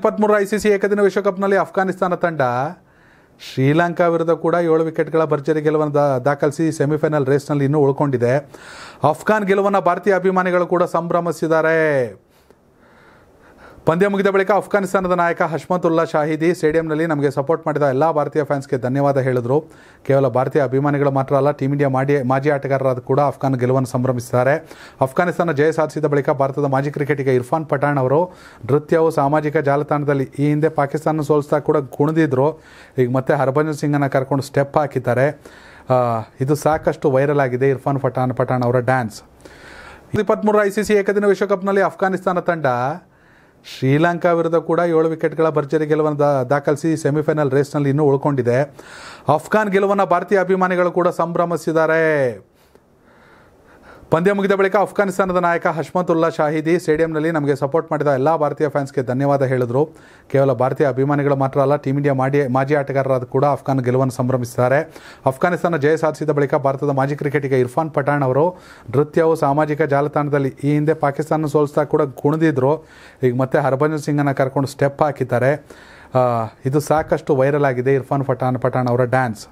ಇಪ್ಪತ್ತ್ಮೂರರ I C C ಏಕದಿನ ವಿಶ್ವಕಪ್ನಲ್ಲಿ ಅಫ್ಘಾನಿಸ್ತಾನ ತಂಡ ಶ್ರೀಲಂಕಾ ವಿರುದ್ಧ ಕೂಡ ಏಳು ವಿಕೆಟ್ಗಳ ಭರ್ಜರಿ ಗೆಲುವನ್ನು ದಾಖಲಿಸಿ ಸೆಮಿಫೈನಲ್ ರೇಸ್ನಲ್ಲಿ ಇನ್ನೂ ಉಳ್ಕೊಂಡಿದೆ ಅಫ್ಘಾನ್ ಗೆಲುವನ್ನು ಭಾರತೀಯ ಅಭಿಮಾನಿಗಳು ಕೂಡ ಸಂಭ್ರಮಿಸಿದ್ದಾರೆ ಪಂದ್ಯ ಮುಗಿದ ಬಳಿಕ ಅಫ್ಘಾನಿಸ್ತಾನದ ನಾಯಕ ಹಷ್ಮತುಲ್ಲಾ ಶಾಹಿದಿ ಸ್ಟೇಡಿಯಂನಲ್ಲಿ ನಮಗೆ ಸಪೋರ್ಟ್ ಮಾಡಿದ ಎಲ್ಲ ಭಾರತೀಯ ಫ್ಯಾನ್ಸ್ಗೆ ಧನ್ಯವಾದ ಹೇಳಿದರು ಕೇವಲ ಭಾರತೀಯ ಅಭಿಮಾನಿಗಳು ಮಾತ್ರ ಅಲ್ಲ ಟೀಂ ಇಂಡಿಯಾ ಮಾಡಿ ಮಾಜಿ ಆಟಗಾರರಾದ ಕೂಡ ಅಫ್ಘಾನ್ ಗೆಲುವನ್ನು ಸಂಭ್ರಮಿಸಿದ್ದಾರೆ ಅಫ್ಘಾನಿಸ್ತಾನ ಜಯ ಸಾಧಿಸಿದ ಬಳಿಕ ಭಾರತದ ಮಾಜಿ ಕ್ರಿಕೆಟಿಗ ಇರ್ಫಾನ್ ಪಠಾಣ್ ಅವರು ನೃತ್ಯವು ಸಾಮಾಜಿಕ ಜಾಲತಾಣದಲ್ಲಿ ಈ ಹಿಂದೆ ಪಾಕಿಸ್ತಾನ ಸೋಲಿಸ್ತಾ ಕೂಡ ಕುಣಿದಿದ್ರು ಈಗ ಮತ್ತೆ ಹರ್ಭಜನ್ ಸಿಂಗನ್ನು ಕರ್ಕೊಂಡು ಸ್ಟೆಪ್ ಹಾಕಿದ್ದಾರೆ ಇದು ಸಾಕಷ್ಟು ವೈರಲ್ ಆಗಿದೆ ಇರ್ಫಾನ್ ಪಠಾಣ್ ಪಠಾಣ್ ಅವರ ಡ್ಯಾನ್ಸ್ ಇಪ್ಪತ್ತ್ಮೂರು ಐ ಸಿ ಸಿ ಏಕದಿನ ವಿಶ್ವಕಪ್ನಲ್ಲಿ ಅಫ್ಘಾನಿಸ್ತಾನ ತಂಡ ಶ್ರೀಲಂಕಾ ವಿರುದ್ಧ ಕೂಡ ಏಳು ವಿಕೆಟ್ಗಳ ಭರ್ಜರಿ ಗೆಲುವನ್ನು ದಾಖಲಿಸಿ ಸೆಮಿಫೈನಲ್ ರೇಸ್ನಲ್ಲಿ ಇನ್ನೂ ಉಳ್ಕೊಂಡಿದೆ ಅಫ್ಘಾನ್ ಗೆಲುವನ್ನು ಭಾರತೀಯ ಅಭಿಮಾನಿಗಳು ಕೂಡ ಸಂಭ್ರಮಿಸಿದ್ದಾರೆ ಪಂದ್ಯ ಮುಗಿದ ಬಳಿಕ ಅಫ್ಘಾನಿಸ್ತಾನದ ನಾಯಕ ಉಲ್ಲಾ ಶಾಹಿದಿ ಸ್ಟೇಡಿಯಂನಲ್ಲಿ ನಮಗೆ ಸಪೋರ್ಟ್ ಮಾಡಿದ ಎಲ್ಲ ಭಾರತೀಯ ಫ್ಯಾನ್ಸ್ಗೆ ಧನ್ಯವಾದ ಹೇಳಿದರು ಕೇವಲ ಭಾರತೀಯ ಅಭಿಮಾನಿಗಳು ಮಾತ್ರ ಅಲ್ಲ ಟೀಮ್ ಇಂಡಿಯಾ ಮಾಡಿ ಮಾಜಿ ಆಟಗಾರರಾದ ಕೂಡ ಅಫ್ಘಾನ್ ಗೆಲುವನ್ನು ಸಂಭ್ರಮಿಸಿದ್ದಾರೆ ಅಫ್ಘಾನಿಸ್ತಾನ ಜಯ ಸಾಧಿಸಿದ ಬಳಿಕ ಭಾರತದ ಮಾಜಿ ಕ್ರಿಕೆಟಿಗ ಇರ್ಫಾನ್ ಪಠಾಣ್ ಅವರು ನೃತ್ಯವು ಸಾಮಾಜಿಕ ಜಾಲತಾಣದಲ್ಲಿ ಈ ಹಿಂದೆ ಪಾಕಿಸ್ತಾನ ಸೋಲಿಸ್ತಾ ಕೂಡ ಕುಣಿದಿದ್ರು ಈಗ ಮತ್ತೆ ಹರ್ಭಜನ್ ಸಿಂಗನ್ನು ಕರ್ಕೊಂಡು ಸ್ಟೆಪ್ ಹಾಕಿದ್ದಾರೆ ಇದು ಸಾಕಷ್ಟು ವೈರಲ್ ಆಗಿದೆ ಇರ್ಫಾನ್ ಪಠಾನ್ ಪಠಾಣ್ ಅವರ ಡ್ಯಾನ್ಸ್